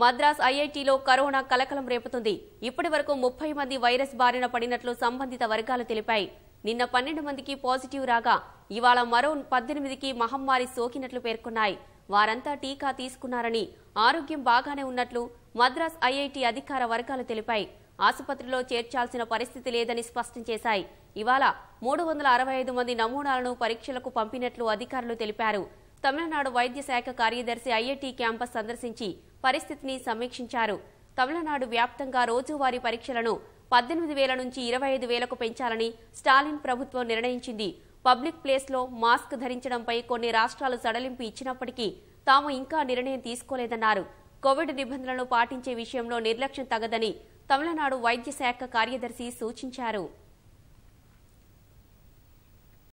Madras ఐఐటీలో corona కలకలం రేపుతుంది ఇప్పటి వరకు ముప్పై మంది వైరస్ బారిన పడినట్లు సంబంధిత వర్గాలు తెలిపాయి నిన్న పన్నెండు మందికి పాజిటివ్ రాగా ఇవాళ మరో పద్దెనిమిదికి మహమ్మారి సోకినట్లు పేర్కొన్నాయి వారంతా టీకా తీసుకున్నారని ఆరోగ్యం బాగానే ఉన్నట్లు మద్రాస్ ఐఐటి అధికార వర్గాలు తెలిపాయి ఆసుపత్రిలో చేర్చాల్సిన పరిస్థితి లేదని స్పష్టం చేశాయి ఇవాళ మూడు వందల అరవై ఐదు మంది నమూనాలను పరీక్షలకు పంపినట్లు అధికారులు తెలిపారు తమిళనాడు వైద్య శాఖ కార్యదర్శి ఐఐటి క్యాంపస్ సందర్శించి పరిస్థితిని సమీక్షించారు తమిళనాడు వ్యాప్తంగా రోజువారీ పరీక్షలను పద్దెనిమిది వేల నుంచి ఇరవై ఐదు వేలకు పెంచాలని స్టాలిన్ ప్రభుత్వం నిర్ణయించింది పబ్లిక్ ప్లేస్లో మాస్క్ ధరించడంపై కొన్ని రాష్ట్రాలు సడలింపు ఇచ్చినప్పటికీ తాము ఇంకా నిర్ణయం తీసుకోలేదన్నారు కోవిడ్ నిబంధనలను పాటించే విషయంలో నిర్లక్ష్యం తగదని తమిళనాడు వైద్య శాఖ కార్యదర్శి సూచించారు